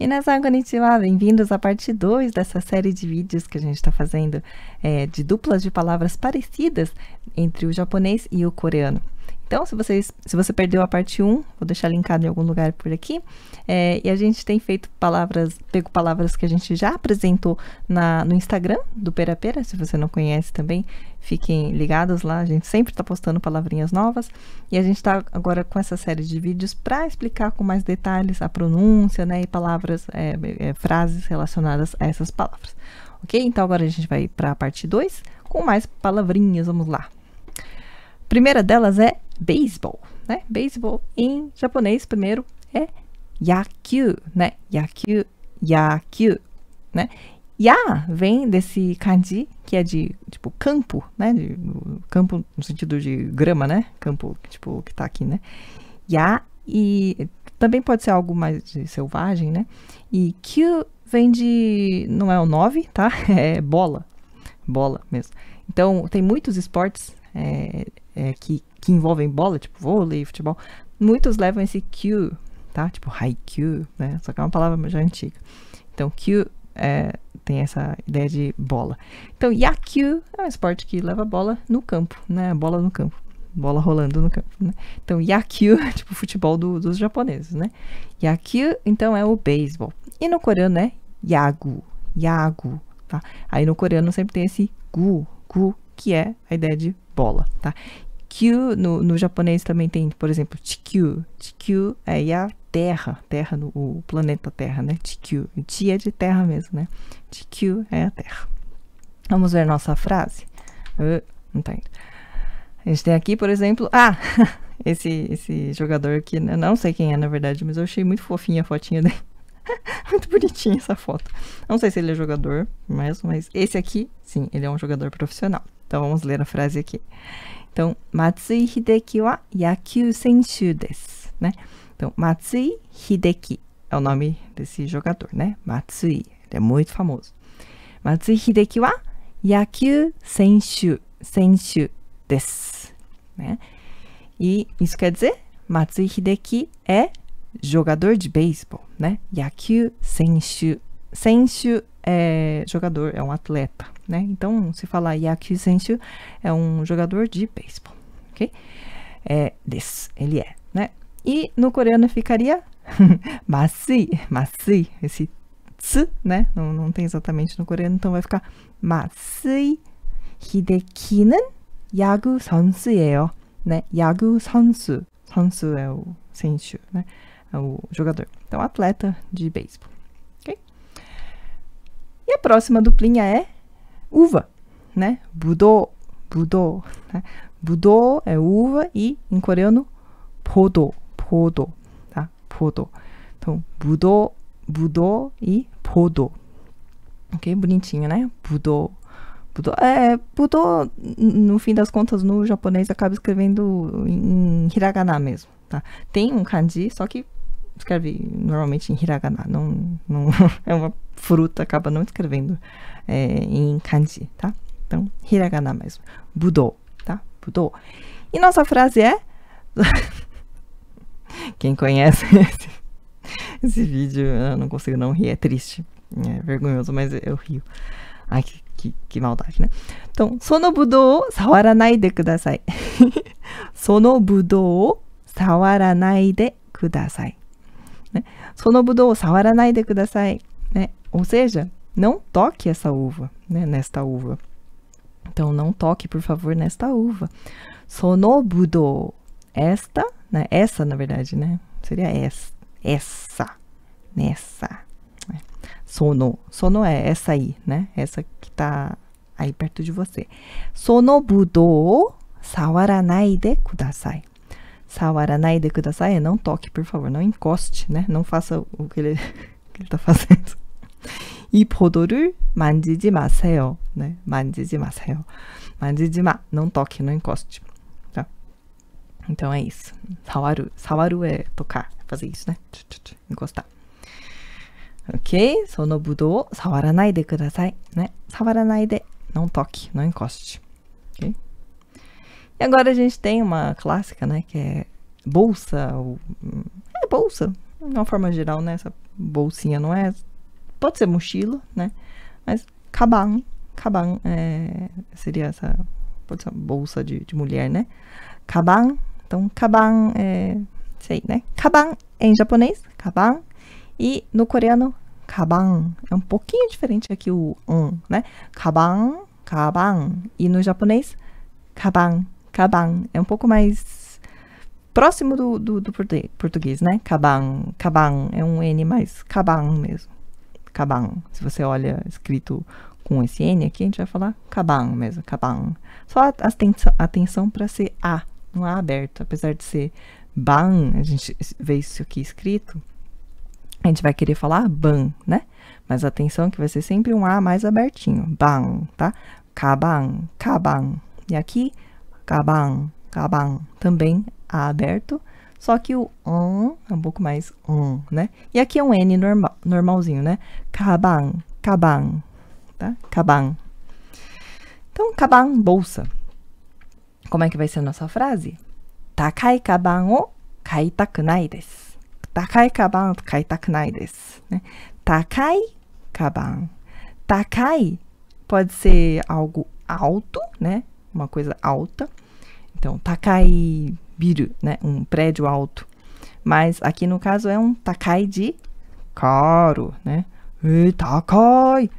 E Minasan konnichiwa, bem-vindos à parte 2 dessa série de vídeos que a gente está fazendo é, de duplas de palavras parecidas entre o japonês e o coreano. Então, se, vocês, se você perdeu a parte 1, vou deixar linkado em algum lugar por aqui. É, e a gente tem feito palavras, pego palavras que a gente já apresentou na, no Instagram do Pera Pera. Se você não conhece também, Fiquem ligados lá, a gente sempre está postando palavrinhas novas. E a gente está agora com essa série de vídeos para explicar com mais detalhes a pronúncia, né? E palavras, é, é, frases relacionadas a essas palavras. Ok? Então agora a gente vai para a parte 2 com mais palavrinhas. Vamos lá. primeira delas é beisebol, né? Beisebol em japonês primeiro é yakyu, né? Yakyu, yakyu, né? Ya vem desse kanji, que é de, tipo, campo, né? De, campo no sentido de grama, né? Campo, tipo, que tá aqui, né? Ya, e também pode ser algo mais selvagem, né? E Kyu vem de, não é o 9, tá? É bola, bola mesmo. Então, tem muitos esportes é, é, que, que envolvem bola, tipo vôlei, futebol. Muitos levam esse Q, tá? Tipo haiku, né? Só que é uma palavra já antiga. Então, Q é, tem essa ideia de bola. Então, Yakyu é um esporte que leva bola no campo, né? Bola no campo. Bola rolando no campo, né? Então, Yakyu, é tipo futebol do, dos japoneses, né? Yakyu, então, é o beisebol. E no coreano é Yagu, Yagu, tá? Aí no coreano sempre tem esse gu, gu, que é a ideia de bola, tá? Kyu, no, no japonês também tem, por exemplo, Chikyu. Chikyu é a terra, terra, no, o planeta Terra, né? Chikyu. ti é de terra mesmo, né? Chikyu é a terra. Vamos ver nossa frase? Uh, não tá indo. A gente tem aqui, por exemplo, ah, esse, esse jogador que eu né? não sei quem é na verdade, mas eu achei muito fofinha a fotinha dele. muito bonitinha essa foto. Não sei se ele é jogador mesmo, mas esse aqui, sim, ele é um jogador profissional. Então vamos ler a frase aqui. Então, Matsui Hideki wa yakyu senshu desu, né? Então, Matsui Hideki é o nome desse jogador, né? Matsui, ele é muito famoso. Matsui Hideki wa yakyu senshu, senshu desu, né? E isso quer dizer, Matsui Hideki é jogador de beisebol, né? Yakyu senshu, senshu é jogador, é um atleta né? Então, se falar Yakuzenchu, é um jogador de beisebol, ok? É desse, ele é, né? E no coreano ficaria masi, masi, esse tsu, né? Não, não tem exatamente no coreano, então vai ficar masi hideki는 야구 선수예요, né? 야구 선수, 선수 é o senshu, né? É o jogador. Então, atleta de beisebol. E a próxima duplinha é uva, né? Budô, budô, né? Budô é uva e em coreano podô, podô, tá? Podô. Então, budô, budô e podô. Ok? Bonitinho, né? Budô. Budô. É, budô, no fim das contas, no japonês acaba escrevendo em hiragana mesmo, tá? Tem um kanji, só que escreve normalmente em hiragana, não, não é uma fruta, acaba não escrevendo é, em kanji, tá? Então, hiragana mesmo. budô, tá? Budô. E nossa frase é. Quem conhece esse, esse, vídeo, eu não consigo não rir, é triste, é vergonhoso, mas eu rio. Ai, que, que, que maldade, né? Então, sono sonobudo de kudasai. sonobudo de kudasai. Né? Sonobudo sawaranai de kudasai. Né? Ou seja, não toque essa uva, né? nesta uva. Então, não toque, por favor, nesta uva. Sonobudo. Esta, né? essa, na verdade, né? Seria essa. Essa. Nessa. Né? Sono. Sono é essa aí, né? Essa que tá aí perto de você. Sonobudo sawaranai de kudasai. Sawaranai de kudasai é não toque, por favor, não encoste, né? Não faça o que ele, que ele tá fazendo. E podoru 만지지 마세요. né? 만지지 마세요. 만지지 ma, Não toque, não encoste. Tá? Então é isso. Sawaru. Sawaru é tocar, é fazer isso, né? Encostar. Ok? sono budou, sawaranai de kudasai. Né? Sawaranai de. Não toque, não encoste. E agora a gente tem uma clássica, né? Que é bolsa. Ou, hum, é bolsa, de uma forma geral, né? Essa bolsinha não é. Pode ser mochila, né? Mas caban. Caban é, seria essa. Pode ser bolsa de, de mulher, né? Caban. Então, caban é. Sei, né? Caban em japonês, caban. E no coreano, caban. É um pouquinho diferente aqui o um, né? Caban, caban. E no japonês, caban. Caban. É um pouco mais próximo do, do, do português, né? Caban. Caban. É um N mais Caban mesmo. Caban. Se você olha escrito com esse N aqui, a gente vai falar Caban mesmo. Caban. Só atenção, atenção para ser A, não A aberto. Apesar de ser ban, a gente vê isso aqui escrito, a gente vai querer falar ban, né? Mas atenção que vai ser sempre um A mais abertinho. Ban, tá? Caban, caban. E aqui Kabang, kabang também aberto, só que o on é um pouco mais on, né? E aqui é um N normal, normalzinho, né? Kabang, kabang, tá? Kabang. Então, kabang, bolsa. Como é que vai ser a nossa frase? Takai kabang o kaitakunai desu. Takai kabang o kaitakunai desu. Né? Takai kabang. Takai pode ser algo alto, né? uma coisa alta. Então, takai biru, né? Um prédio alto. Mas aqui no caso é um takai de caro, né? E takai.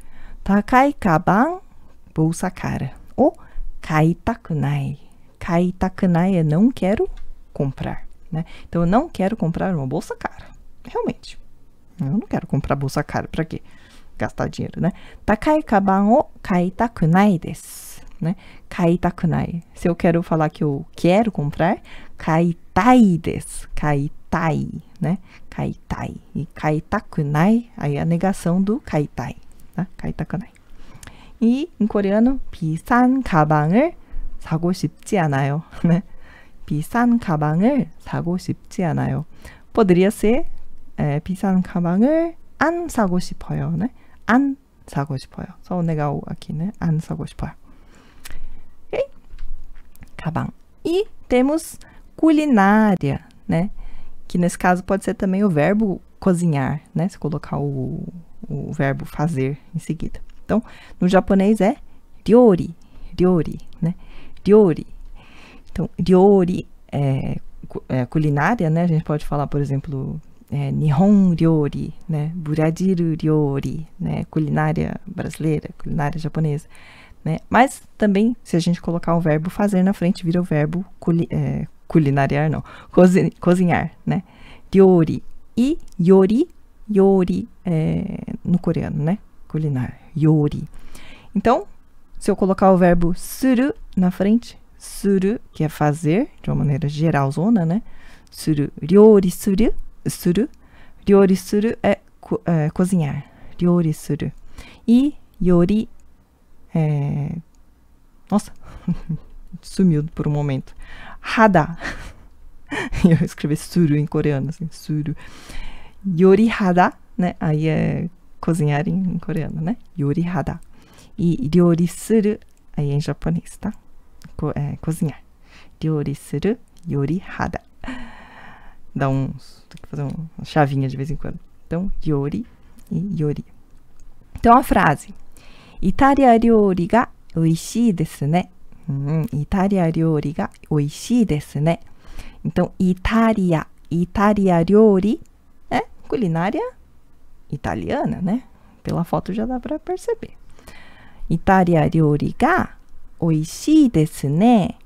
Takai kaban, bolsa cara. Ou kaitakunai. Kaitakunai é não quero comprar, né? Então, eu não quero comprar uma bolsa cara. Realmente. Eu não quero comprar bolsa cara. para quê? Gastar dinheiro, né? Takai kaban o kaitakunai desu. né? Kaitakunai. Se eu quero falar que eu quero comprar, kaitai des. Kaitai, né? Kaitai. E kaitakunai, aí a negação do kaitai, tá? Kaitakunai. E em coreano, 비싼 가방을 사고 싶지 않아요, né? 비싼 가방을 사고 싶지 않아요. Poderia ser é, 비싼 가방을 안 사고 싶어요, né? 안 사고 싶어요. Só o negar o aqui, né? 안 사고 싶어요. E temos culinária, né? Que nesse caso pode ser também o verbo cozinhar, né? Se colocar o, o verbo fazer em seguida. Então, no japonês é ryori, ryori, né? Ryori. Então, ryori é, é, culinária, né? A gente pode falar, por exemplo, é, Nihon ryori, né? Buradiru ryori, né? Culinária brasileira, culinária japonesa. Né? Mas também, se a gente colocar o verbo fazer na frente, vira o verbo culi é, culinariar, não, cozinhar, né? Ryori e yori, yori é, no coreano, né? Culinar, yori. Então, se eu colocar o verbo suru na frente, suru, que é fazer, de uma maneira geral, zona, né? Suru, ryori suru, suru, ryori suru é, co é cozinhar, ryori suru. E yori é... Nossa, sumiu por um momento. Hada. Eu escrevi suru em coreano, assim, suru. Yori hada, né? Aí é cozinhar em coreano, né? Yori hada. E ryori suru, aí é em japonês, tá? Co é, cozinhar. Ryori suru, yori hada. Dá uns. Tem que fazer uma chavinha de vez em quando. Então, yori e yori. Então, a frase. イタリア料理が美味しいですね。うん、イタリア料理が美味しいですね。Então, Itália, Itália 料理 é culinária italiana, né? Pela foto já dá para perceber. Itália 料理が美味しいですね。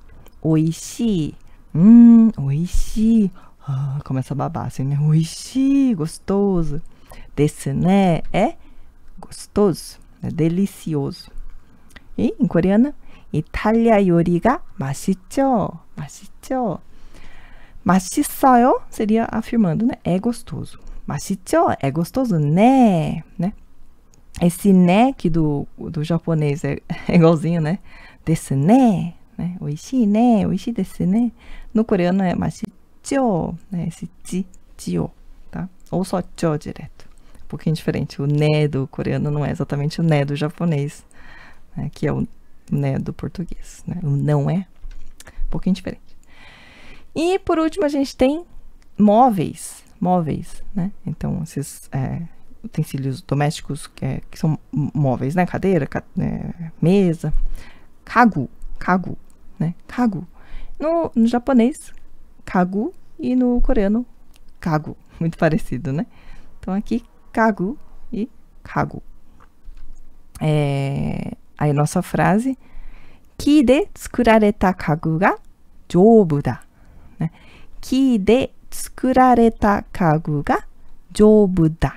美味しい。Hum, 美味しい。Ah, começa a babar assim, né? Oishi, gostoso. Desse, É gostoso é delicioso. E em coreano, 이탈리아 요리가 맛있죠. 맛있죠. 맛있어요 seria afirmando, né? É gostoso. 맛있죠? É gostoso, né? né? Esse né que do, do japonês é, é igualzinho, né? Desse né, né? Oishi né, oishi desse né. No coreano é 맛있죠, né? Esse ti, tio, tá? Ou só tio direto um pouquinho diferente. O né do coreano não é exatamente o né do japonês, né, que é o né do português. Né? O não é um pouquinho diferente. E por último, a gente tem móveis. Móveis, né? Então, esses é, utensílios domésticos que, é, que, são móveis, né? Cadeira, ca é, mesa. Kagu, kagu, né? Kagu. No, no japonês, kagu. E no coreano, kagu. Muito parecido, né? Então, aqui, kagu e kagu. É, nossa frase, ki de tsukurareta kagu ga jobu da. Né? Ki de tsukurareta kagu ga jobu da.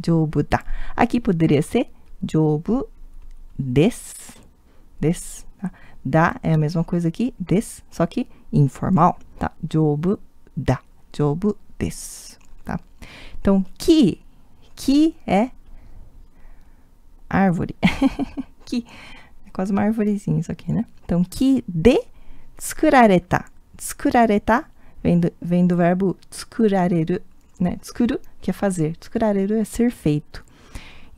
Jobu da. Aqui poderia ser jobu des. Des. Tá? Da é a mesma coisa que des, só que informal, tá? Jobu da. Jobu des, tá? Então, ki que é árvore. que é quase uma árvorezinha isso aqui, né? Então, que de tsukurareta. Tsukurareta vem do, vem do verbo tsukurareru, né? Tsukuru, que é fazer. Tsukurareru é ser feito.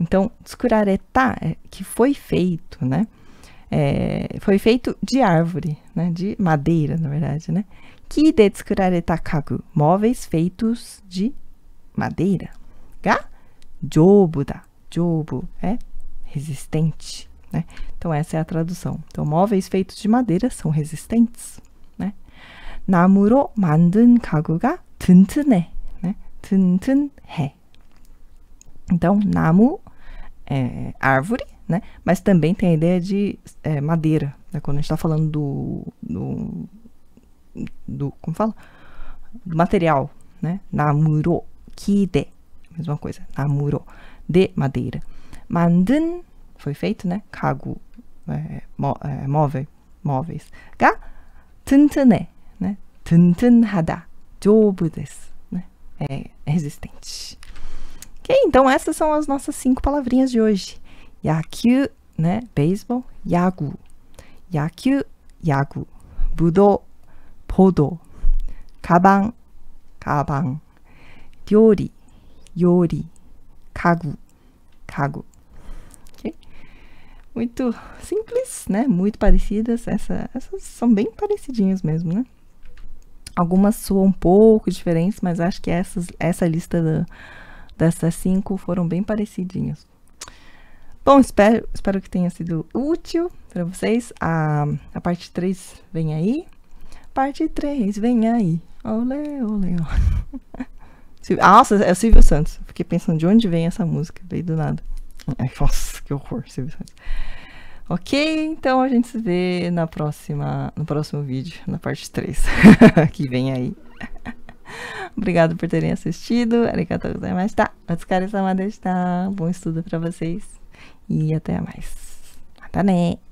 Então, tsukurareta é que foi feito, né? É, foi feito de árvore, né? De madeira, na verdade, né? Que de tsukurareta kagu. Móveis feitos de madeira. Ga Jobuda, tá? jobu é resistente, né? Então essa é a tradução. Então móveis feitos de madeira são resistentes, né? 나무로 만든 가구가 튼튼해, 네, 튼튼해. Então namu é árvore, né? Mas também tem a ideia de é, madeira, né? Quando a gente está falando do, do, do, como fala, do material, né? Namuro kide mesma coisa. Namuro, de madeira. Mandun, foi feito, né? Kagu, é, mó, é, móvel, móveis. Ga, tuntune, né? Tuntunhada, jobu desu, né? É resistente. É ok, então essas são as nossas cinco palavrinhas de hoje. Yakyu, né? Beisebol, yagu. Yakyu, yagu. Budo, podo. Kabang, kabang. Ryori, Yori, 가구, 가구. Okay? Muito simples, né? Muito parecidas. Essa, essas são bem parecidinhas mesmo, né? Algumas soam um pouco diferentes, mas acho que essas, essa lista da, dessas cinco foram bem parecidinhas. Bom, espero, espero que tenha sido útil para vocês. A, a parte 3 vem aí. Parte 3 vem aí. Olé, olé, olé. Nossa, é o Silvio Santos. Fiquei pensando de onde vem essa música, veio do nada. Ai, nossa, que horror, Silvio Santos. Ok, então a gente se vê na próxima, no próximo vídeo, na parte 3, que vem aí. Obrigado por terem assistido. Arigato gozaimashita. Otsukare sama deshita. Bom estudo para vocês. E até mais. Até né.